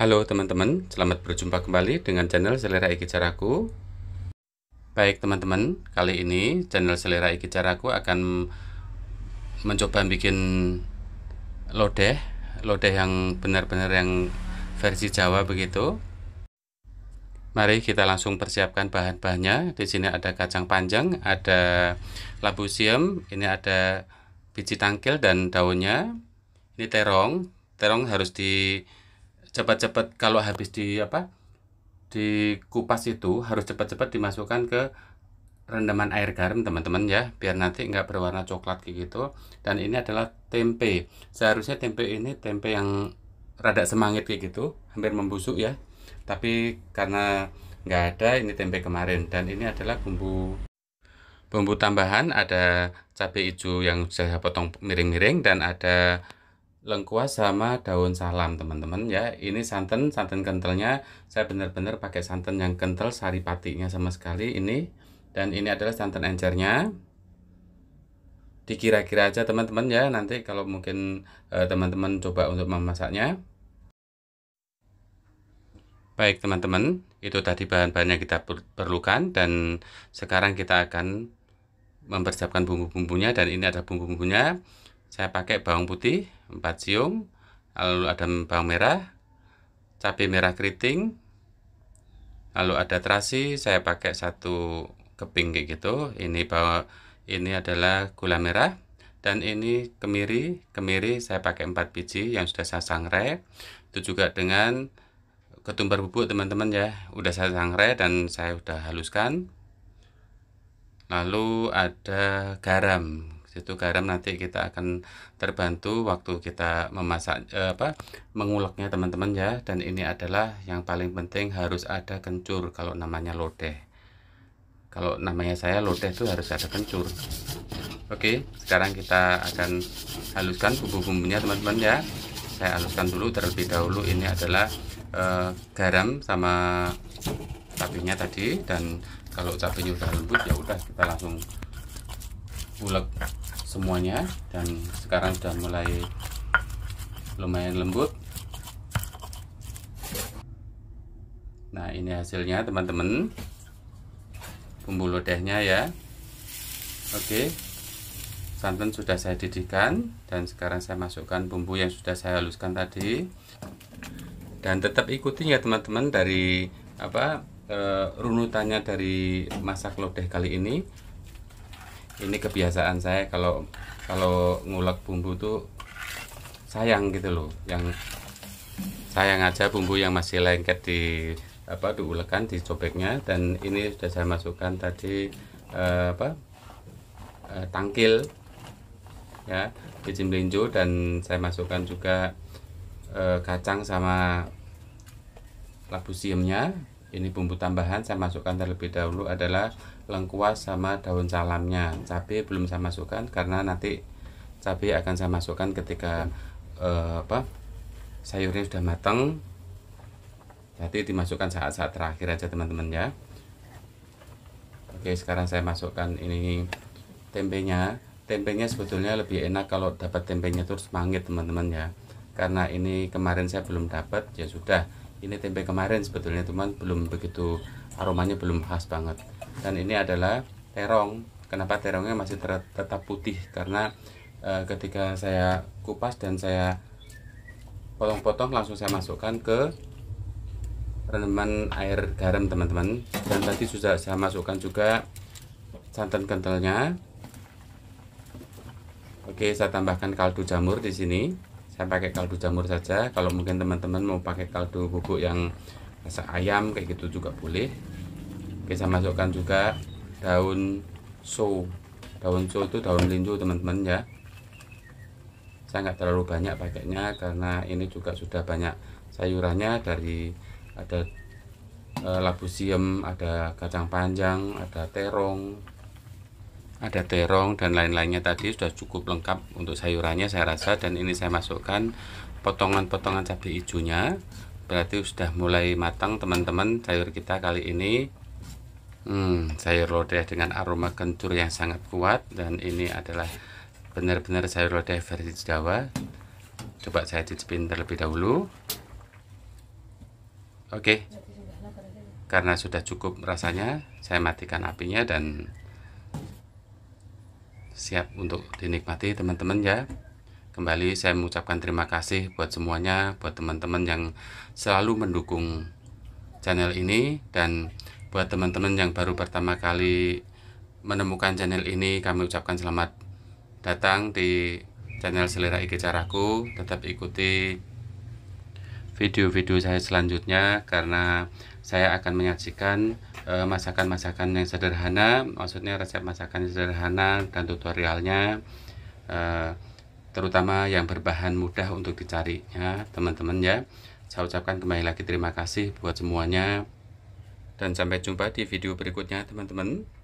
Halo teman-teman, selamat berjumpa kembali dengan channel Selera Iki Caraku. Baik teman-teman, kali ini channel Selera Iki Caraku akan mencoba bikin lodeh, lodeh yang benar-benar yang versi Jawa begitu. Mari kita langsung persiapkan bahan-bahannya. Di sini ada kacang panjang, ada labu siam, ini ada biji tangkil dan daunnya. Ini terong. Terong harus di cepat-cepat kalau habis di apa dikupas itu harus cepat-cepat dimasukkan ke rendaman air garam teman-teman ya biar nanti nggak berwarna coklat kayak gitu dan ini adalah tempe seharusnya tempe ini tempe yang rada semangit kayak gitu hampir membusuk ya tapi karena nggak ada ini tempe kemarin dan ini adalah bumbu bumbu tambahan ada cabai hijau yang saya potong miring-miring dan ada lengkuas sama daun salam teman-teman ya ini santan santan kentalnya saya benar-benar pakai santan yang kental sari patinya sama sekali ini dan ini adalah santan encernya dikira-kira aja teman-teman ya nanti kalau mungkin eh, teman-teman eh, coba untuk memasaknya baik teman-teman itu tadi bahan-bahannya kita perlukan dan sekarang kita akan mempersiapkan bumbu-bumbunya dan ini ada bumbu-bumbunya saya pakai bawang putih siung lalu ada bawang merah, cabai merah keriting, lalu ada terasi, saya pakai satu keping kayak gitu. Ini bawa ini adalah gula merah dan ini kemiri, kemiri saya pakai 4 biji yang sudah saya sangrai. Itu juga dengan ketumbar bubuk teman-teman ya. Udah saya sangrai dan saya udah haluskan. Lalu ada garam itu garam nanti kita akan terbantu waktu kita memasak eh, apa menguleknya teman-teman ya dan ini adalah yang paling penting harus ada kencur kalau namanya lodeh kalau namanya saya lodeh itu harus ada kencur oke sekarang kita akan haluskan bumbu-bumbunya teman-teman ya saya haluskan dulu terlebih dahulu ini adalah eh, garam sama cabenya tadi dan kalau cabenya sudah lembut ya udah kita langsung ulek semuanya dan sekarang sudah mulai lumayan lembut nah ini hasilnya teman-teman bumbu lodehnya ya oke santan sudah saya didihkan dan sekarang saya masukkan bumbu yang sudah saya haluskan tadi dan tetap ikuti ya teman-teman dari apa e, runutannya dari masak lodeh kali ini ini kebiasaan saya kalau kalau ngulek bumbu tuh sayang gitu loh yang sayang aja bumbu yang masih lengket di apa diulekan di cobeknya dan ini sudah saya masukkan tadi eh, apa eh, tangkil ya biji melinjo dan saya masukkan juga eh, kacang sama labu siamnya ini bumbu tambahan saya masukkan terlebih dahulu adalah lengkuas sama daun salamnya cabai belum saya masukkan karena nanti cabai akan saya masukkan ketika eh, apa sayurnya sudah matang Jadi dimasukkan saat-saat terakhir aja teman-teman ya oke sekarang saya masukkan ini tempenya tempenya sebetulnya lebih enak kalau dapat tempenya terus mangit teman-teman ya karena ini kemarin saya belum dapat ya sudah ini tempe kemarin sebetulnya teman belum begitu aromanya belum khas banget dan ini adalah terong kenapa terongnya masih ter tetap putih karena e, ketika saya kupas dan saya potong-potong langsung saya masukkan ke rendaman air garam teman-teman dan tadi sudah saya masukkan juga santan kentalnya oke saya tambahkan kaldu jamur di sini saya pakai kaldu jamur saja kalau mungkin teman-teman mau pakai kaldu bubuk yang rasa ayam kayak gitu juga boleh oke saya masukkan juga daun so daun so itu daun linju teman-teman ya saya nggak terlalu banyak pakainya karena ini juga sudah banyak sayurannya dari ada eh, labu siam ada kacang panjang ada terong ada terong dan lain-lainnya tadi sudah cukup lengkap untuk sayurannya saya rasa dan ini saya masukkan potongan-potongan cabai hijaunya berarti sudah mulai matang teman-teman sayur kita kali ini hmm, sayur lodeh dengan aroma kencur yang sangat kuat dan ini adalah benar-benar sayur lodeh versi Jawa coba saya cicipin terlebih dahulu oke okay. karena sudah cukup rasanya saya matikan apinya dan siap untuk dinikmati teman-teman ya kembali saya mengucapkan terima kasih buat semuanya buat teman-teman yang selalu mendukung channel ini dan buat teman-teman yang baru pertama kali menemukan channel ini kami ucapkan selamat datang di channel selera IG caraku tetap ikuti video-video saya selanjutnya karena saya akan menyajikan eh, masakan-masakan yang sederhana, maksudnya resep masakan yang sederhana dan tutorialnya, eh, terutama yang berbahan mudah untuk dicari ya teman-teman ya. Saya ucapkan kembali lagi terima kasih buat semuanya dan sampai jumpa di video berikutnya teman-teman.